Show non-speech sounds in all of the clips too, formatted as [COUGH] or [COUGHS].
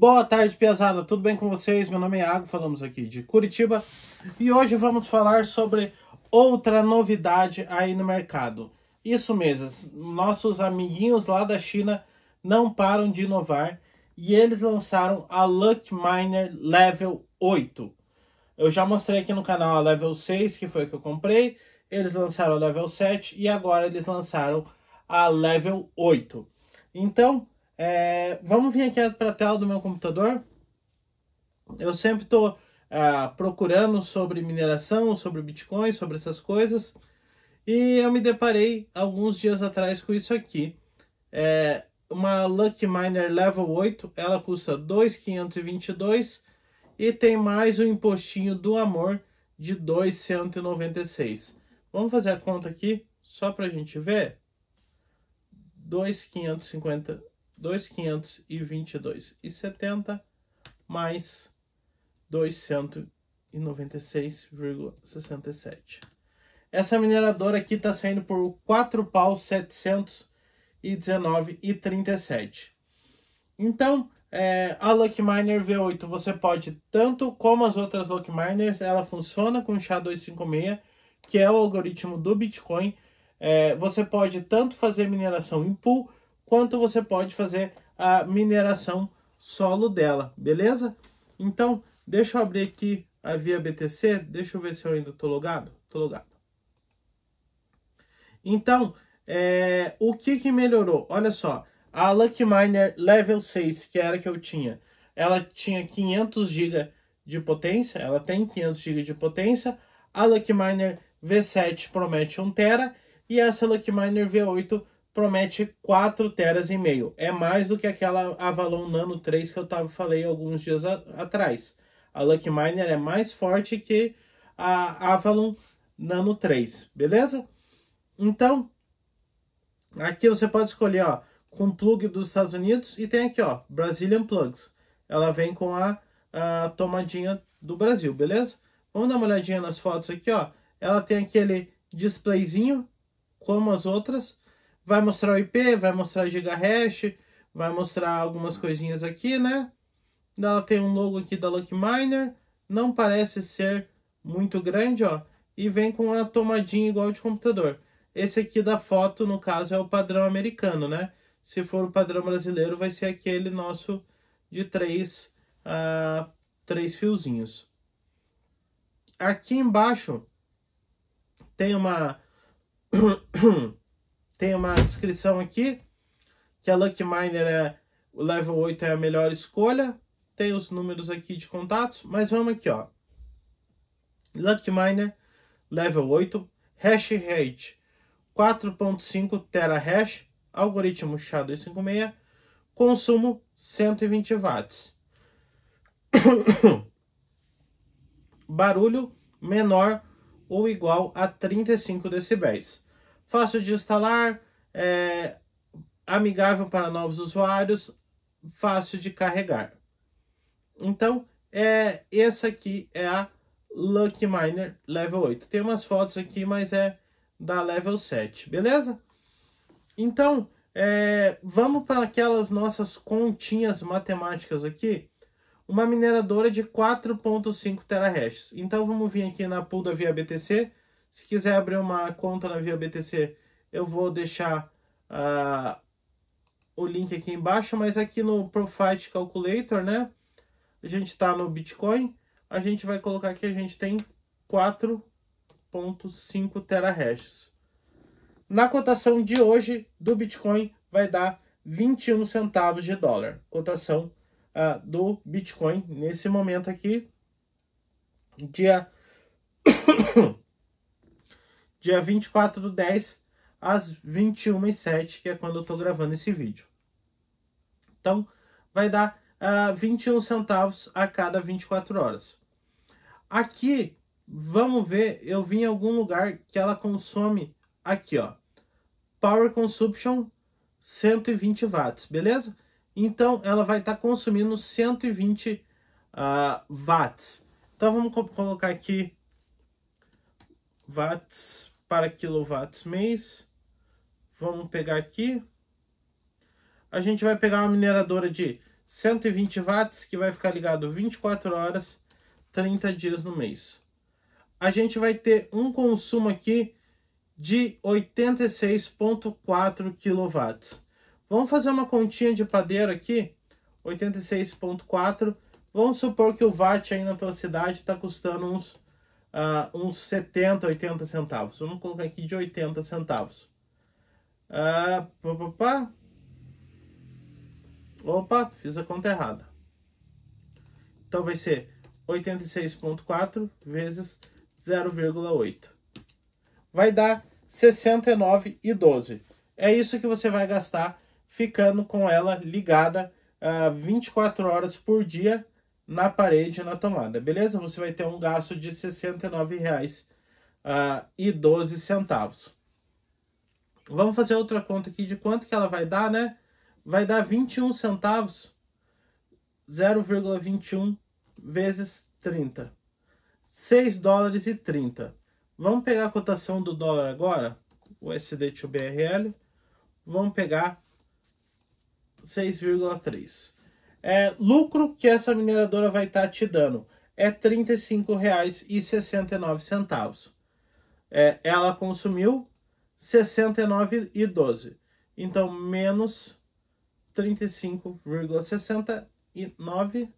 Boa tarde, pesada. Tudo bem com vocês? Meu nome é Iago, falamos aqui de Curitiba. E hoje vamos falar sobre outra novidade aí no mercado. Isso mesmo, nossos amiguinhos lá da China não param de inovar e eles lançaram a Luck Miner Level 8. Eu já mostrei aqui no canal a Level 6, que foi que eu comprei. Eles lançaram a Level 7 e agora eles lançaram a Level 8. Então, é, vamos vir aqui para a tela do meu computador. Eu sempre estou é, procurando sobre mineração, sobre Bitcoin, sobre essas coisas. E eu me deparei alguns dias atrás com isso aqui. É, uma Lucky Miner Level 8, ela custa 2,522 e tem mais um impostinho do amor de 2,196. Vamos fazer a conta aqui, só para a gente ver. 2,550 2.522,70 mais 296,67. Essa mineradora aqui está saindo por 4 pau 719,37. Então, é, a Luck Miner V8 você pode, tanto como as outras Luck Miners, ela funciona com SHA-256, que é o algoritmo do Bitcoin. É, você pode tanto fazer mineração em pool, quanto você pode fazer a mineração solo dela, beleza? Então, deixa eu abrir aqui a via BTC, deixa eu ver se eu ainda tô logado, tô logado. Então, é, o que que melhorou? Olha só, a Lucky Miner Level 6, que era que eu tinha, ela tinha 500 GB de potência, ela tem 500 GB de potência, a Lucky Miner V7 promete 1 tera e essa Lucky Miner V8 promete 4 teras e meio. É mais do que aquela Avalon Nano 3 que eu tava, falei alguns dias a, atrás. A Lucky Miner é mais forte que a Avalon Nano 3, beleza? Então, aqui você pode escolher, ó, com plug dos Estados Unidos e tem aqui, ó, Brazilian Plugs. Ela vem com a, a tomadinha do Brasil, beleza? Vamos dar uma olhadinha nas fotos aqui, ó. Ela tem aquele displayzinho, como as outras, Vai mostrar o IP, vai mostrar o gigahash, vai mostrar algumas coisinhas aqui, né? Ela tem um logo aqui da Lucky Miner, não parece ser muito grande, ó. E vem com a tomadinha igual de computador. Esse aqui da foto, no caso, é o padrão americano, né? Se for o padrão brasileiro, vai ser aquele nosso de três, uh, três fiozinhos. Aqui embaixo tem uma [CLEARS THROAT] tem uma descrição aqui que a Lucky Miner é o level 8 é a melhor escolha. Tem os números aqui de contatos, mas vamos aqui, ó. Lucky Miner, level 8, hash rate 4.5 terahash, algoritmo SHA-256, consumo 120 watts. [COUGHS] Barulho menor ou igual a 35 decibéis fácil de instalar, é, amigável para novos usuários, fácil de carregar. Então, é, essa aqui é a Lucky Miner Level 8. Tem umas fotos aqui, mas é da Level 7, beleza? Então, é, vamos para aquelas nossas continhas matemáticas aqui. Uma mineradora de 4.5 terahashes. Então, vamos vir aqui na pool da Via BTC se quiser abrir uma conta na Via BTC, eu vou deixar uh, o link aqui embaixo, mas aqui no Profit Calculator, né? A gente está no Bitcoin, a gente vai colocar que a gente tem 4.5 terahashes. Na cotação de hoje do Bitcoin vai dar 21 centavos de dólar. Cotação uh, do Bitcoin nesse momento aqui, dia dia 24 do 10 às 21h07, que é quando eu estou gravando esse vídeo. Então, vai dar uh, ah, 21 centavos a cada 24 horas. Aqui, vamos ver, eu vim em algum lugar que ela consome aqui, ó. Power Consumption 120 watts, beleza? Então, ela vai estar tá consumindo 120 uh, ah, watts. Então, vamos colocar aqui watts para quilowatts mês. Vamos pegar aqui. A gente vai pegar uma mineradora de 120 watts que vai ficar ligado 24 horas, 30 dias no mês. A gente vai ter um consumo aqui de 86.4 kW. Vamos fazer uma continha de padeiro aqui, 86.4. Vamos supor que o watt aí na tua cidade está custando uns uh, uns 70, 80 centavos. Vamos colocar aqui de 80 centavos. Uh, pá, pá, pá. Opa, fiz a conta errada. Então vai ser 86,4 vezes 0,8. Vai dar 69,12. É isso que você vai gastar ficando com ela ligada uh, ah, 24 horas por dia na parede e na tomada, beleza? Você vai ter um gasto de R$ 69,12. Ah, Vamos fazer outra conta aqui de quanto que ela vai dar, né? Vai dar 21 centavos, 0,21 vezes 30. 6 dólares e 30. Vamos pegar a cotação do dólar agora, USD to BRL. Vamos pegar 6,3 é, lucro que essa mineradora vai estar tá te dando é R$ 35,69. É, ela consumiu R$ 69,12. Então, menos R$ 35,69.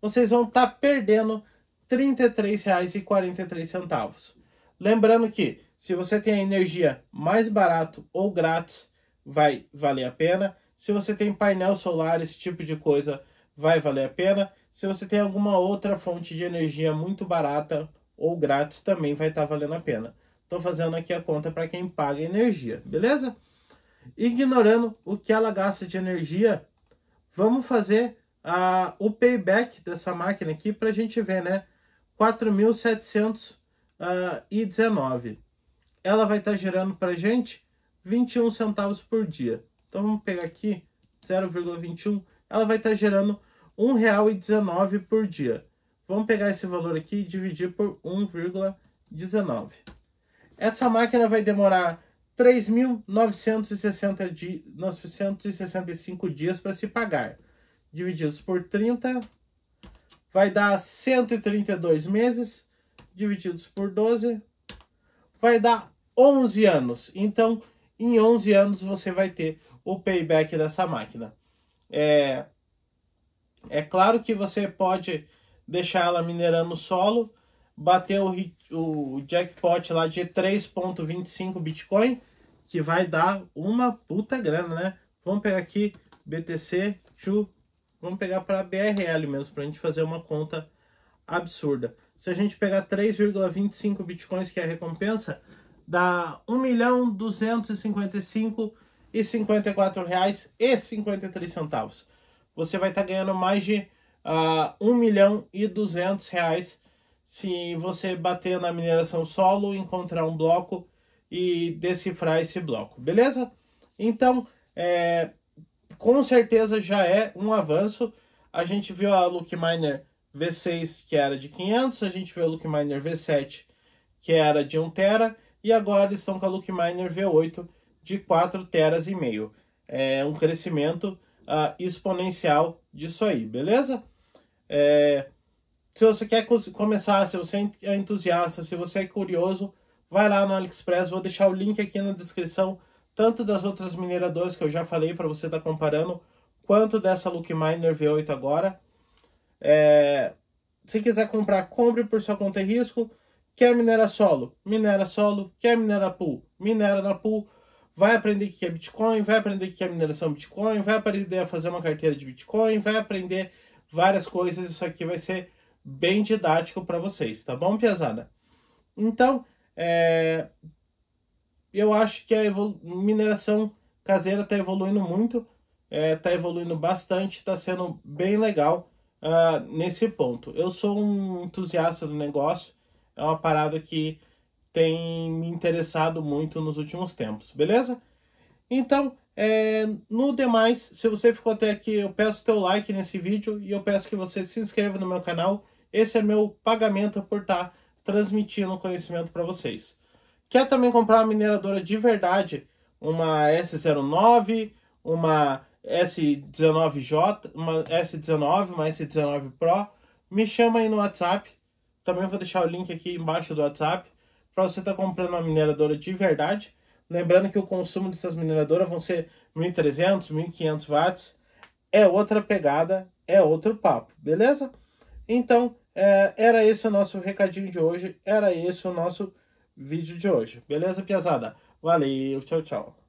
Vocês vão estar tá perdendo R$ 33,43. Lembrando que se você tem a energia mais barato ou grátis, vai valer a pena. Se você tem painel solar, esse tipo de coisa vai valer a pena. Se você tem alguma outra fonte de energia muito barata ou grátis, também vai estar tá valendo a pena. Estou fazendo aqui a conta para quem paga energia, beleza? Ignorando o que ela gasta de energia, vamos fazer uh, o payback dessa máquina aqui para a gente ver, né? 4.719. Ah, ela vai estar tá gerando para gente 21 centavos por dia. Então vamos pegar aqui 0,21. Ela vai estar tá gerando R$ 1,19 por dia. Vamos pegar esse valor aqui e dividir por 1,19. Essa máquina vai demorar 3.965 dias para se pagar. Divididos por 30, vai dar 132 meses. Divididos por 12, vai dar 11 anos. Então, em 11 anos você vai ter o payback dessa máquina. É, é claro que você pode deixar ela minerando solo, bater o, o jackpot lá de 3.25 Bitcoin, que vai dar uma puta grana, né? Vamos pegar aqui BTC to, vamos pegar para BRL mesmo, para a gente fazer uma conta absurda. Se a gente pegar 3,25 Bitcoins, que é a recompensa, dá milhão e reais 53 centavos Você vai estar tá ganhando mais de uh, ah, 1 milhão e 200 reais se você bater na mineração solo, encontrar um bloco e decifrar esse bloco, beleza? Então, é, com certeza já é um avanço. A gente viu a look Miner V6 que era de 500, a gente viu a Luke Miner V7 que era de 1 tera e agora estão com a Lookminer V8 de 4 teras e meio. É um crescimento uh, exponencial disso aí, beleza? É, se você quer começar, se você é entusiasta, se você é curioso, vai lá no AliExpress, vou deixar o link aqui na descrição, tanto das outras mineradoras que eu já falei para você estar tá comparando, quanto dessa Lookminer V8 agora. É, se quiser comprar, compre por sua conta e risco. Quer minerar solo? Minera solo. Quer minerar pool? Minera na pool. Vai aprender o que é Bitcoin, vai aprender o que é mineração Bitcoin, vai aprender a fazer uma carteira de Bitcoin, vai aprender várias coisas. Isso aqui vai ser bem didático para vocês, tá bom, Piazada? Então, é... eu acho que a evolu... mineração caseira está evoluindo muito, está é, tá evoluindo bastante, está sendo bem legal uh, nesse ponto. Eu sou um entusiasta do negócio, é uma parada que tem me interessado muito nos últimos tempos, beleza? Então, é, no demais, se você ficou até aqui, eu peço teu like nesse vídeo e eu peço que você se inscreva no meu canal. Esse é meu pagamento por estar tá transmitindo conhecimento para vocês. Quer também comprar uma mineradora de verdade, uma S09, uma S19J, uma S19, uma S19 Pro, me chama aí no WhatsApp também vou deixar o link aqui embaixo do WhatsApp para você estar tá comprando uma mineradora de verdade. Lembrando que o consumo dessas mineradoras vão ser 1.300, 1.500 watts. É outra pegada, é outro papo, beleza? Então, é, era esse o nosso recadinho de hoje, era esse o nosso vídeo de hoje. Beleza, piazada? Valeu, tchau, tchau.